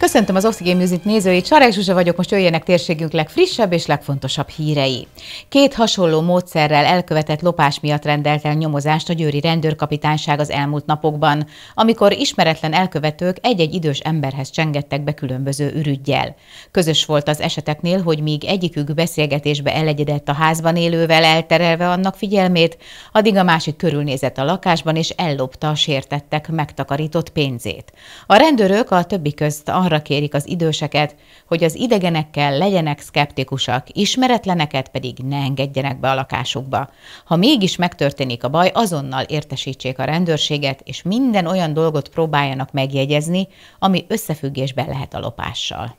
Köszöntöm az Oxygen Music nézőit, Sarek Zsuzsa vagyok, most jöjjenek térségünk legfrissebb és legfontosabb hírei. Két hasonló módszerrel elkövetett lopás miatt rendelt el nyomozást a győri rendőrkapitányság az elmúlt napokban, amikor ismeretlen elkövetők egy-egy idős emberhez csengettek be különböző ürügyjel. Közös volt az eseteknél, hogy míg egyikük beszélgetésbe elegyedett a házban élővel, elterelve annak figyelmét, addig a másik körülnézett a lakásban és ellopta a sértettek megtakarított pénzét. A rendőrök a többi közt a arra kérik az időseket, hogy az idegenekkel legyenek szkeptikusak, ismeretleneket pedig ne engedjenek be a lakásukba. Ha mégis megtörténik a baj, azonnal értesítsék a rendőrséget, és minden olyan dolgot próbáljanak megjegyezni, ami összefüggésben lehet a lopással.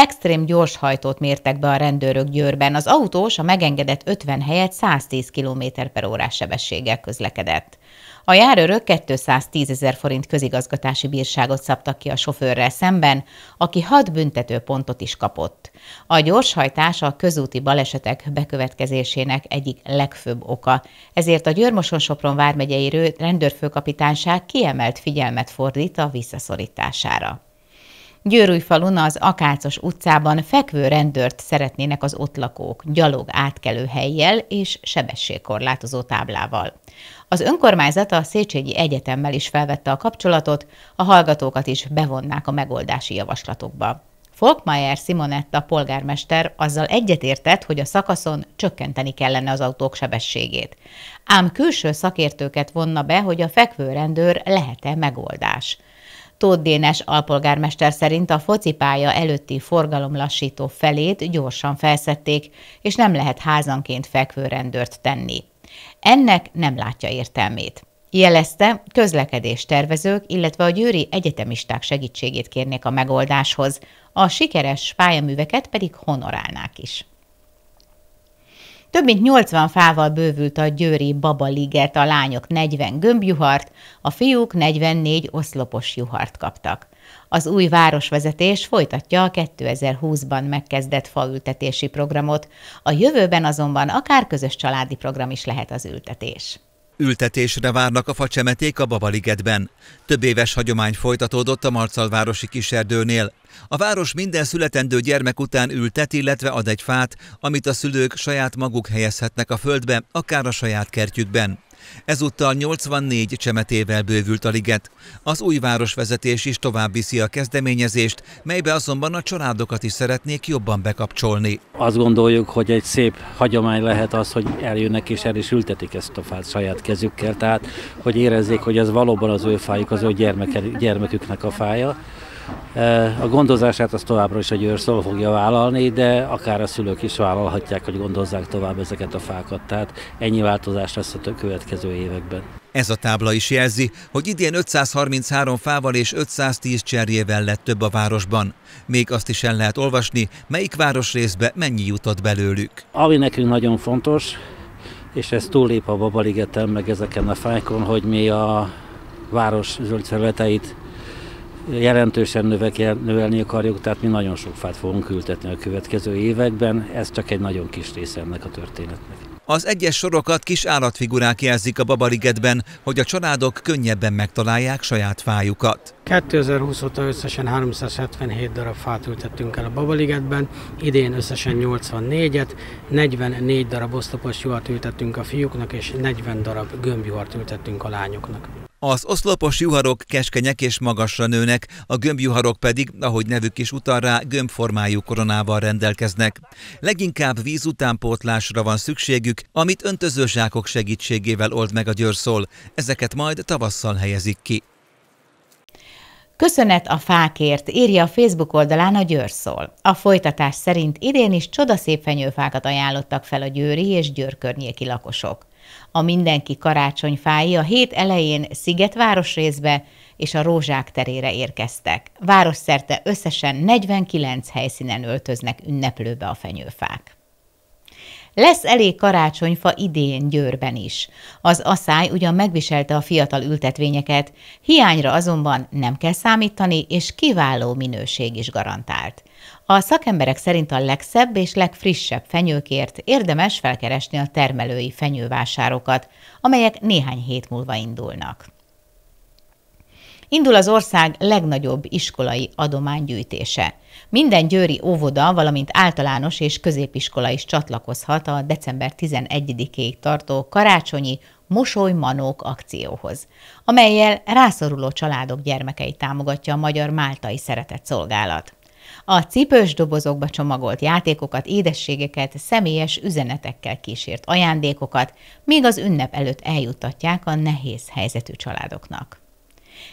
Extrém gyorshajtót mértek be a rendőrök győrben, az autós a megengedett 50 helyett 110 km per órás sebességgel közlekedett. A járőrök 210 ezer forint közigazgatási bírságot szabtak ki a sofőrrel szemben, aki hat büntető pontot is kapott. A gyorshajtás a közúti balesetek bekövetkezésének egyik legfőbb oka, ezért a Győrmoson-Sopron vármegyei rendőrfőkapitányság kiemelt figyelmet fordít a visszaszorítására. Győrújfalun az Akácos utcában fekvő rendőrt szeretnének az ott lakók gyalog átkelő helyjel és sebességkorlátozó táblával. Az önkormányzat a Széchenyi Egyetemmel is felvette a kapcsolatot, a hallgatókat is bevonnák a megoldási javaslatokba. Folkmaier Simonetta polgármester azzal egyetértett, hogy a szakaszon csökkenteni kellene az autók sebességét. Ám külső szakértőket vonna be, hogy a fekvő rendőr lehet-e megoldás. Tóth Dénes alpolgármester szerint a focipálya előtti forgalomlassító felét gyorsan felszették, és nem lehet házanként fekvő rendőrt tenni. Ennek nem látja értelmét. Jelezte, közlekedés tervezők, illetve a győri egyetemisták segítségét kérnék a megoldáshoz, a sikeres pályaműveket pedig honorálnák is. Több mint 80 fával bővült a Győri Babaliget, a lányok 40 gömbjuhart, a fiúk 44 oszlopos juhart kaptak. Az új városvezetés folytatja a 2020-ban megkezdett faültetési programot, a jövőben azonban akár közös családi program is lehet az ültetés. Ültetésre várnak a facsemeték a Babaligetben. Több éves hagyomány folytatódott a Marcalvárosi kiserdőnél. A város minden születendő gyermek után ültet, illetve ad egy fát, amit a szülők saját maguk helyezhetnek a földbe, akár a saját kertjükben. Ezúttal 84 csemetével bővült a liget. Az új városvezetés is tovább viszi a kezdeményezést, melybe azonban a családokat is szeretnék jobban bekapcsolni. Azt gondoljuk, hogy egy szép hagyomány lehet az, hogy eljönnek és el is ültetik ezt a fát saját kezükkel, tehát hogy érezzék, hogy ez valóban az ő fájuk, az ő gyermeke, gyermeküknek a fája. Eh, a gondozását az továbbra is a győrszol fogja vállalni, de akár a szülők is vállalhatják, hogy gondozzák tovább ezeket a fákat. Tehát ennyi változás lesz a következő években. Ez a tábla is jelzi, hogy idén 533 fával és 510 cserjével lett több a városban. Még azt is el lehet olvasni, melyik városrészbe mennyi jutott belőlük. Ami nekünk nagyon fontos, és ez túllép a Babaligeten, meg ezeken a fájkon, hogy mi a város zöld területeit jelentősen növekel, növelni akarjuk, tehát mi nagyon sok fát fogunk ültetni a következő években, ez csak egy nagyon kis része ennek a történetnek. Az egyes sorokat kis állatfigurák jelzik a Babaligetben, hogy a családok könnyebben megtalálják saját fájukat. 2020 óta összesen 377 darab fát ültettünk el a Babaligetben, idén összesen 84-et, 44 darab oszlopos juhat ültettünk a fiúknak, és 40 darab gömbjuhart ültettünk a lányoknak. Az oszlopos juharok keskenyek és magasra nőnek, a gömbjuharok pedig, ahogy nevük is utal rá, gömbformájú koronával rendelkeznek. Leginkább víz utánpótlásra van szükségük, amit öntözőzsákok segítségével old meg a győrszól. Ezeket majd tavasszal helyezik ki. Köszönet a fákért, írja a Facebook oldalán a Győrszól. A folytatás szerint idén is csodaszép fenyőfákat ajánlottak fel a győri és győr környéki lakosok. A Mindenki fái a hét elején Szigetváros részbe és a Rózsák terére érkeztek. Városszerte összesen 49 helyszínen öltöznek ünneplőbe a fenyőfák. Lesz elég karácsonyfa idén Győrben is. Az asszály ugyan megviselte a fiatal ültetvényeket, hiányra azonban nem kell számítani, és kiváló minőség is garantált. A szakemberek szerint a legszebb és legfrissebb fenyőkért érdemes felkeresni a termelői fenyővásárokat, amelyek néhány hét múlva indulnak indul az ország legnagyobb iskolai adománygyűjtése. Minden győri óvoda, valamint általános és középiskola is csatlakozhat a december 11-ig tartó karácsonyi Mosoly Manók akcióhoz, amelyel rászoruló családok gyermekei támogatja a Magyar Máltai Szeretett Szolgálat. A cipős dobozokba csomagolt játékokat, édességeket, személyes üzenetekkel kísért ajándékokat még az ünnep előtt eljutatják a nehéz helyzetű családoknak.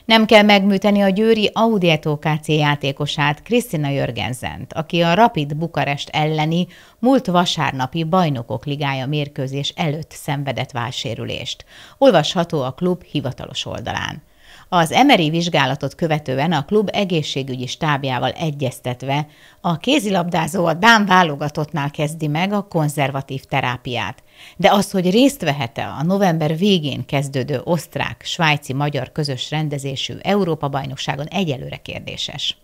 Nem kell megműteni a győri Audi ETOKC játékosát, Krisztina Jörgenzent, aki a Rapid Bukarest elleni múlt vasárnapi Bajnokok Ligája mérkőzés előtt szenvedett válsérülést. Olvasható a klub hivatalos oldalán. Az emeri vizsgálatot követően a klub egészségügyi stábjával egyeztetve a kézilabdázó a Dán válogatottnál kezdi meg a konzervatív terápiát. De az, hogy részt vehet-e a november végén kezdődő osztrák-svájci-magyar közös rendezésű Európa-bajnokságon egyelőre kérdéses.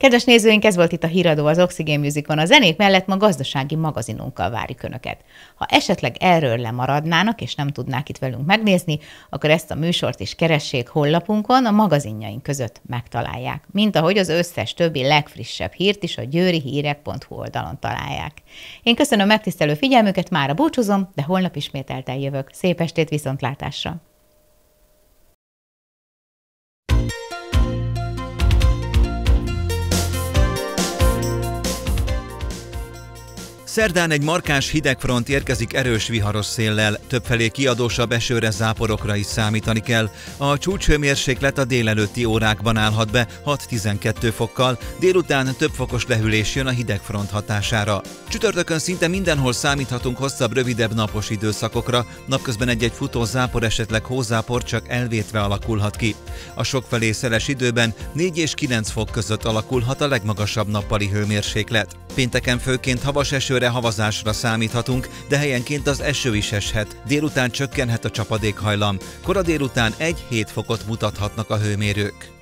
Kedves nézőink, ez volt itt a híradó az Oxigén Musicon. A zenék mellett ma gazdasági magazinunkkal várjuk Önöket. Ha esetleg erről lemaradnának, és nem tudnák itt velünk megnézni, akkor ezt a műsort is keressék hollapunkon a magazinjaink között megtalálják. Mint ahogy az összes többi legfrissebb hírt is a Hírek.hu oldalon találják. Én köszönöm megtisztelő figyelmüket, már a búcsúzom, de holnap ismételten jövök. Szép estét viszontlátásra! Szerdán egy markáns hidegfront érkezik erős viharos széllel, többfelé kiadósabb esőre, záporokra is számítani kell. A csúcshőmérséklet a délelőtti órákban állhat be 6-12 fokkal, délután több fokos lehűlés jön a hidegfront hatására. Csütörtökön szinte mindenhol számíthatunk hosszabb, rövidebb napos időszakokra, napközben egy-egy futó zápor, esetleg hózápor csak elvétve alakulhat ki. A sokfelé szeles időben 4 és 9 fok között alakulhat a legmagasabb nappali hőmérséklet. Pénteken főként havas esőre, havazásra számíthatunk, de helyenként az eső is eshet. Délután csökkenhet a csapadékhajlam. Kora délután 1-7 fokot mutathatnak a hőmérők.